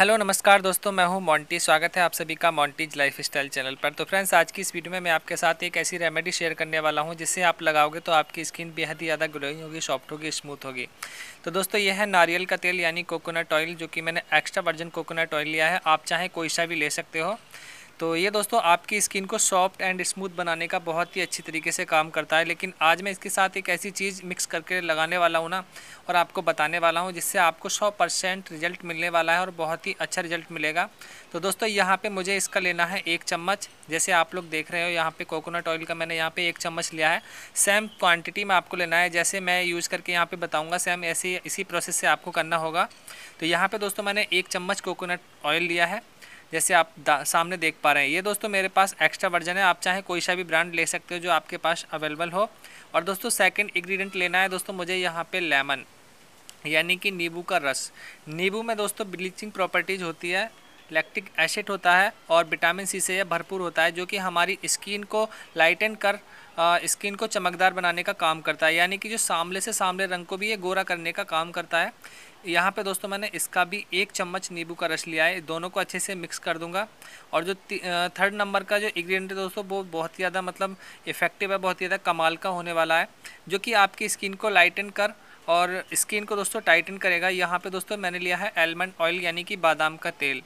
hello नमस्कार दोस्तों मैं हूं मॉन्टी स्वागत है आप सभी का मॉन्टीज लाइफ स्टाइल चैनल पर तो फ्रेंड्स आज की इस वीडियो में मैं आपके साथ एक ऐसी रेमेडी शेयर करने वाला हूं जिससे आप लगाओगे तो आपकी स्किन बेहद ही ज़्यादा ग्लोइंग होगी सॉफ्ट होगी स्मूथ होगी तो दोस्तों यह है नारियल का तेल यानी कोकोनट ऑयल जो कि मैंने एक्स्ट्रा वर्जन कोकोनट ऑयल लिया है आप चाहें कोई सा भी ले सकते हो तो ये दोस्तों आपकी स्किन को सॉफ्ट एंड स्मूथ बनाने का बहुत ही अच्छी तरीके से काम करता है लेकिन आज मैं इसके साथ एक ऐसी चीज़ मिक्स करके लगाने वाला हूँ ना और आपको बताने वाला हूँ जिससे आपको सौ परसेंट रिजल्ट मिलने वाला है और बहुत ही अच्छा रिजल्ट मिलेगा तो दोस्तों यहाँ पे मुझे इसका लेना है एक चम्मच जैसे आप लोग देख रहे हो यहाँ पर कोकोनट ऑयल का मैंने यहाँ पर एक चम्मच लिया है सेम क्वान्टिटी में आपको लेना है जैसे मैं यूज़ करके यहाँ पर बताऊँगा सेम ऐसे इसी प्रोसेस से आपको करना होगा तो यहाँ पर दोस्तों मैंने एक चम्मच कोकोनट ऑयल लिया है जैसे आप सामने देख पा रहे हैं ये दोस्तों मेरे पास एक्स्ट्रा वर्जन है आप चाहे कोई सा भी ब्रांड ले सकते हो जो आपके पास अवेलेबल हो और दोस्तों सेकेंड इग्रीडियंट लेना है दोस्तों मुझे यहाँ पर लेमन यानी कि नींबू का रस नींबू में दोस्तों ब्लीचिंग प्रॉपर्टीज़ होती है लैक्टिक एसिड होता है और विटामिन सी से यह भरपूर होता है जो कि हमारी स्किन को लाइटन कर स्किन को चमकदार बनाने का काम करता है यानी कि जो सामले से सामले रंग को भी ये गोरा करने का काम करता है यहाँ पे दोस्तों मैंने इसका भी एक चम्मच नींबू का रस लिया है दोनों को अच्छे से मिक्स कर दूंगा और जो थर्ड नंबर का जो इग्रीडियंट है दोस्तों वो बहुत ही ज़्यादा मतलब इफ़ेक्टिव है बहुत ही ज़्यादा कमाल का होने वाला है जो कि आपकी स्किन को लाइटन कर और स्किन को दोस्तों टाइटन करेगा यहाँ पे दोस्तों मैंने लिया है एलमंड ऑयल यानी कि बादाम का तेल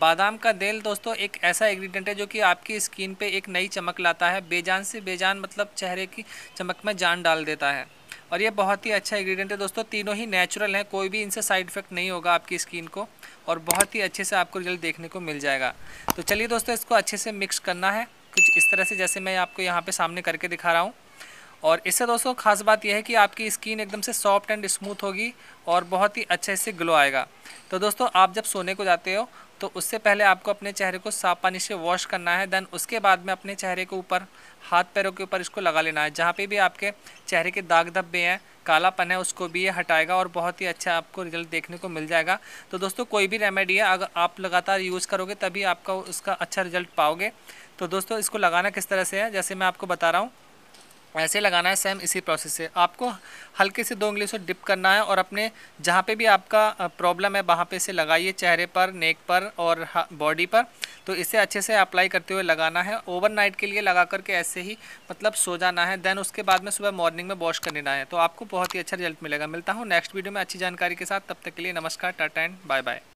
बादाम का तेल दोस्तों एक ऐसा इंग्रेडिएंट है जो कि आपकी स्किन पे एक नई चमक लाता है बेजान से बेजान मतलब चेहरे की चमक में जान डाल देता है और ये बहुत ही अच्छा इंग्रेडिएंट है दोस्तों तीनों ही नेचुरल हैं कोई भी इनसे साइड इफेक्ट नहीं होगा आपकी स्किन को और बहुत ही अच्छे से आपको रिजल्ट देखने को मिल जाएगा तो चलिए दोस्तों इसको अच्छे से मिक्स करना है कुछ इस तरह से जैसे मैं आपको यहाँ पर सामने करके दिखा रहा हूँ और इससे दोस्तों खास बात यह है कि आपकी स्किन एकदम से सॉफ्ट एंड स्मूथ होगी और बहुत ही अच्छे से ग्लो आएगा तो दोस्तों आप जब सोने को जाते हो तो उससे पहले आपको अपने चेहरे को साफ पानी से वॉश करना है देन उसके बाद में अपने चेहरे के ऊपर हाथ पैरों के ऊपर इसको लगा लेना है जहाँ पे भी आपके चेहरे के दाग धब्बे हैं कालापन है उसको भी ये हटाएगा और बहुत ही अच्छा आपको रिजल्ट देखने को मिल जाएगा तो दोस्तों कोई भी रेमेडी है अगर आप लगातार यूज़ करोगे तभी आपका उसका अच्छा रिजल्ट पाओगे तो दोस्तों इसको लगाना किस तरह से है जैसे मैं आपको बता रहा हूँ ऐसे लगाना है सेम इसी प्रोसेस से आपको हल्के से दो उंगली से डिप करना है और अपने जहाँ पे भी आपका प्रॉब्लम है वहाँ पे इसे लगाइए चेहरे पर नेक पर और बॉडी पर तो इसे अच्छे से अप्लाई करते हुए लगाना है ओवरनाइट के लिए लगा करके ऐसे ही मतलब सो जाना है देन उसके बाद में सुबह मॉर्निंग में वॉश कर लेना है तो आपको बहुत ही अच्छा रिजल्ट मिलेगा मिलता हूँ नेक्स्ट वीडियो में अच्छी जानकारी के साथ तब तक के लिए नमस्कार टाटा एंड बाय बाय